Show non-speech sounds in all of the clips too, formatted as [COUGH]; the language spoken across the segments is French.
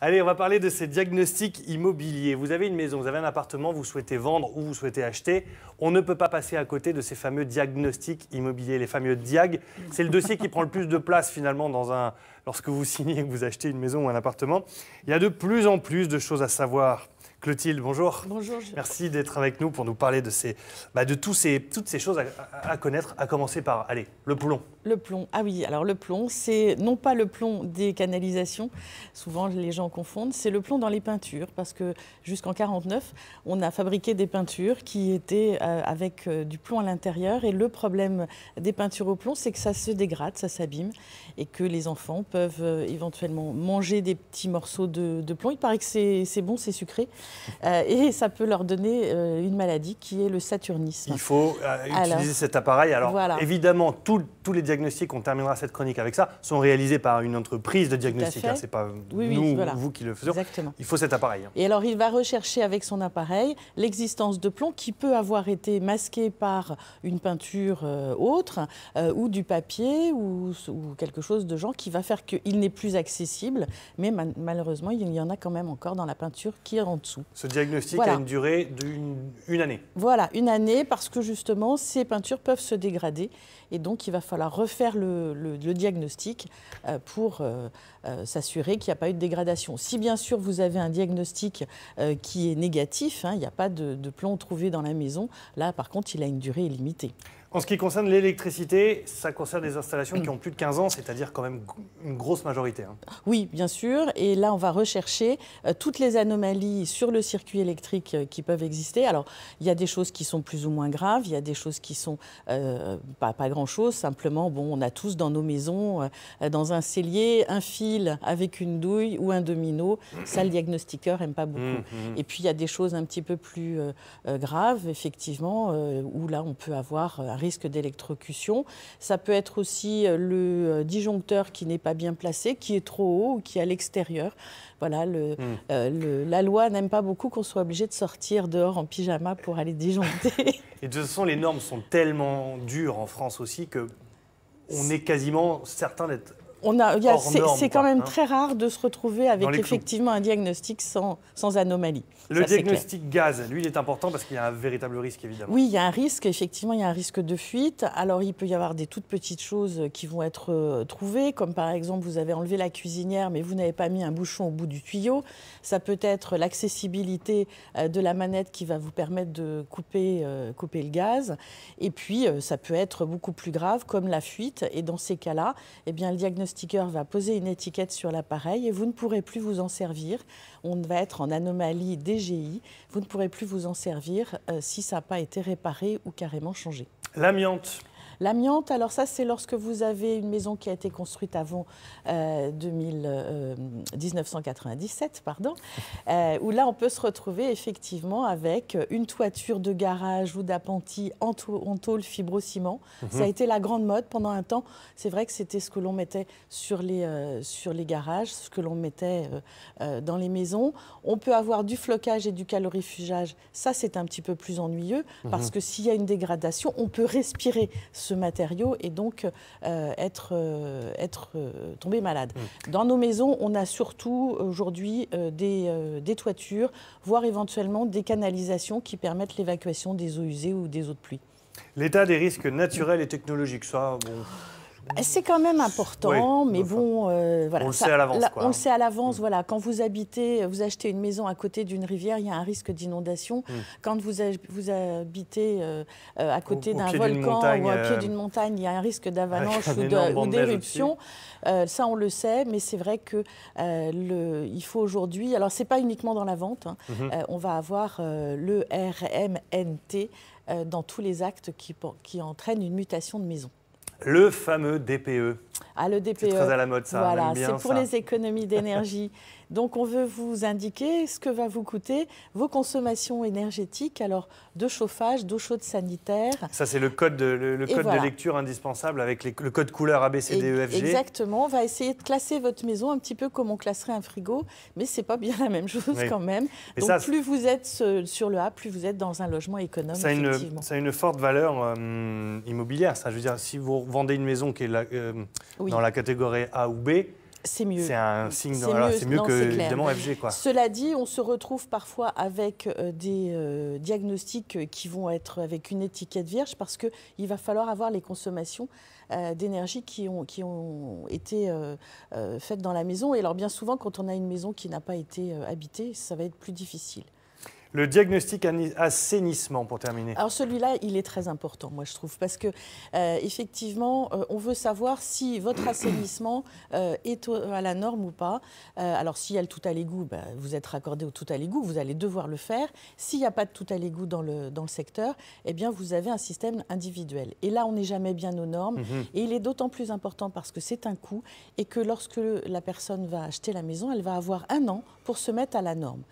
Allez, on va parler de ces diagnostics immobiliers. Vous avez une maison, vous avez un appartement, vous souhaitez vendre ou vous souhaitez acheter. On ne peut pas passer à côté de ces fameux diagnostics immobiliers, les fameux DIAG. C'est le dossier qui prend le plus de place finalement dans un, lorsque vous signez que vous achetez une maison ou un appartement. Il y a de plus en plus de choses à savoir. Clotilde, bonjour. Bonjour. Merci d'être avec nous pour nous parler de, ces, bah, de toutes ces choses à, à connaître, à commencer par, allez, le poulon. Le plomb, ah oui, alors le plomb, c'est non pas le plomb des canalisations, souvent les gens confondent, c'est le plomb dans les peintures, parce que jusqu'en 49, on a fabriqué des peintures qui étaient euh, avec euh, du plomb à l'intérieur, et le problème des peintures au plomb, c'est que ça se dégrade, ça s'abîme, et que les enfants peuvent euh, éventuellement manger des petits morceaux de, plomb. Il paraît que c'est bon, c'est sucré, [LAUGHS] et ça peut leur donner une maladie qui est le saturnisme. Il faut utiliser cet appareil. Alors évidemment, tous les diagnostics on terminera cette chronique avec ça, sont réalisés par une entreprise de diagnostic. Ce hein, c'est pas nous ou vous qui le faisons. Il faut cet appareil. Hein. Et alors, il va rechercher avec son appareil l'existence de plomb qui peut avoir été masqué par une peinture euh, autre euh, ou du papier ou, quelque chose de genre qui va faire qu'il n'est plus accessible. Mais malheureusement, il y en a quand même encore dans la peinture qui est en dessous. Ce diagnostic a une durée d'une année. Voilà, une année parce que justement, ces peintures peuvent se dégrader et donc il va falloir refaire le, diagnostic euh, pour euh, euh, s'assurer qu'il n'y a pas eu de dégradation. Si bien sûr vous avez un diagnostic qui est négatif, hein, il n'y a pas de, plomb trouvé dans la maison, là par contre il a une durée limitée. En ce qui concerne l'électricité, ça concerne des installations qui ont plus de 15 ans, c'est-à-dire quand même une grosse majorité. Hein. Oui, bien sûr. Et là, on va rechercher euh, toutes les anomalies sur le circuit électrique euh, qui peuvent exister. Alors, il y a des choses qui sont plus ou moins graves, il y a des choses qui sont euh, pas, pas grand-chose. Simplement, bon, on a tous dans nos maisons, dans un cellier, un fil avec une douille ou un domino. Ça, le diagnostiqueur n'aime pas beaucoup. Mmh, mmh. Et puis, il y a des choses un petit peu plus graves, effectivement, où là, on peut avoir risque d'électrocution. Ça peut être aussi euh, le euh, disjoncteur qui n'est pas bien placé, qui est trop haut ou qui est à l'extérieur. Voilà, le, hmm. euh, la loi n'aime pas beaucoup qu'on soit obligé de sortir dehors en pyjama pour aller disjoncter. [LAUGHS] [LAUGHS] Et de toute façon, les normes sont tellement dures en France aussi que on est quasiment certain d'être a, c'est quand même hein. très rare de se retrouver avec effectivement un diagnostic sans, anomalie. Le diagnostic gaz, lui, il est important parce qu'il y a un véritable risque, évidemment. Oui, il y a un risque, effectivement, il y a un risque de fuite. Alors, il peut y avoir des toutes petites choses qui vont être euh, trouvées, comme par exemple, vous avez enlevé la cuisinière, mais vous n'avez pas mis un bouchon au bout du tuyau. Ça peut être l'accessibilité euh, de la manette qui va vous permettre de couper, euh, couper le gaz. Et puis, ça peut être beaucoup plus grave, comme la fuite. Et dans ces cas-là, eh bien, le diagnostic sticker va poser une étiquette sur l'appareil et vous ne pourrez plus vous en servir. On va être en anomalie DGI. Vous ne pourrez plus vous en servir euh, si ça n'a pas été réparé ou carrément changé. L'amiante. L'amiante, alors ça, c'est lorsque vous avez une maison qui a été construite avant 2000, euh, 1997, pardon, euh, où là on peut se retrouver effectivement avec une toiture de garage ou d'appentis en, en, tôle fibro-ciment. Mhm. Ça a été la grande mode pendant un temps. C'est vrai que c'était ce que l'on mettait sur les, euh, sur les garages, ce que l'on mettait euh, dans les maisons. On peut avoir du flocage et du calorifugage. Ça, c'est un petit peu plus ennuyeux mhm. parce que s'il y a une dégradation, on peut respirer ce matériau et donc être, être tombé malade. Mm. Dans nos maisons, on a surtout aujourd'hui euh, euh, des, toitures, voire éventuellement des canalisations qui permettent l'évacuation des eaux usées ou des eaux de pluie. L'état des risques naturels et technologiques, ça, bon... C'est quand même important, mais bon, On le sait à l'avance. On sait à l'avance, voilà. Quand vous habitez, vous achetez une maison à côté d'une rivière, il y a un risque d'inondation. Mm. Quand vous, habitez euh, euh, à côté d'un volcan ou à pied euh, d'une montagne, il y a un risque d'avalanche [LAUGHS] ou d'éruption. ça, on le sait, mais c'est vrai que il faut aujourd'hui. Alors, c'est pas uniquement dans la vente. Hein. Mm-hmm. on va avoir le RMNT dans tous les actes qui entraînent une mutation de maison le fameux DPE. Ah, le DPE. C'est très à la mode, ça. Voilà, c'est pour les économies d'énergie. [LAUGHS] Donc, on veut vous indiquer ce que va vous coûter vos consommations énergétiques, alors de chauffage, d'eau chaude sanitaire. Ça, c'est le code, de, le, code de lecture indispensable avec le code couleur ABCDEFG. Exactement. On va essayer de classer votre maison un petit peu comme on classerait un frigo, mais c'est pas bien la même chose quand même. Donc, plus vous êtes sur le A, plus vous êtes dans un logement économe. Ça a une, forte valeur euh, immobilière. Ça, je veux dire, si vous vendez une maison qui est la, euh, dans la catégorie A ou B, c'est mieux. un signe. mieux, que FG. Cela dit, on se retrouve parfois avec euh, des euh, diagnostics euh, qui vont être avec une étiquette vierge parce qu'il va falloir avoir les consommations d'énergie qui ont, qui ont été faites dans la maison. Et alors bien souvent, quand on a une maison qui n'a pas été habitée, ça va être plus difficile. Le diagnostic assainissement, pour terminer. Alors celui-là, il est très important, moi je trouve, parce que euh, effectivement, euh, on veut savoir si votre [CLEARS THROAT] assainissement euh, est à la norme ou pas. alors s'il y a le tout à l'égout, bah, vous êtes raccordé au tout à l'égout, vous allez devoir le faire. S'il n'y a pas de tout à l'égout dans le, dans le secteur, eh bien vous avez un système individuel. Et là, on n'est jamais bien aux normes. Mhm. Et il est d'autant plus important parce que c'est un coût et que lorsque la personne va acheter la maison, elle va avoir un an pour se mettre à la norme.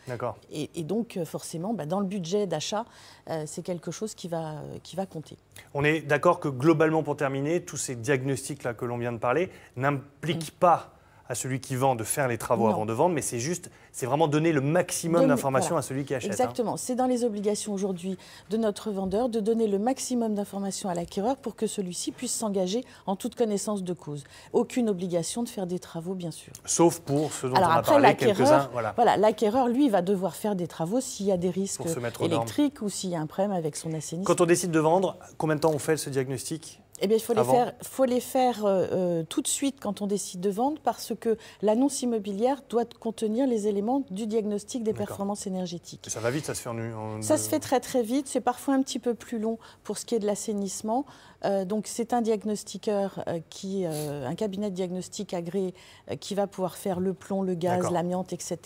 Et, donc, euh, forcément, bah, dans le budget d'achat, euh, c'est quelque chose qui va, euh, qui va compter. On est d'accord que globalement, pour terminer, tous ces diagnostics-là que l'on vient de parler n'impliquent mm. pas à celui qui vend de faire les travaux avant de vendre, mais c'est juste, c'est vraiment donner le maximum d'informations à celui qui achète. Hein. Exactement. C'est dans les obligations aujourd'hui de notre vendeur de donner le maximum d'informations à l'acquéreur pour que celui-ci puisse s'engager en toute connaissance de cause. Aucune obligation de faire des travaux, bien sûr. Sauf pour ce dont on a parlé, quelques-uns. Voilà, l'acquéreur, lui, va devoir faire des travaux s'il y a des risques électriques ou s'il y a un problème avec son assainissement. Quand on décide de vendre, combien de temps on fait ce diagnostic eh bien, il faut les faire, faut les faire euh, euh, tout de suite quand on décide de vendre parce que l'annonce immobilière doit contenir les éléments du diagnostic des performances énergétiques. ça va vite, ça se fait en, Ça se fait très très vite, c'est parfois un petit peu plus long pour ce qui est de l'assainissement. Euh, donc c'est un diagnostiqueur, qui, un cabinet de diagnostic agréé qui va pouvoir faire le plomb, le gaz, l'amiante, etc.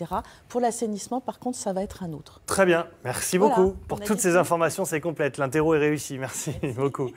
Pour l'assainissement, par contre, ça va être un autre. Très bien, merci beaucoup. Pour toutes ces informations, c'est complète. L'interro est réussi, merci. beaucoup.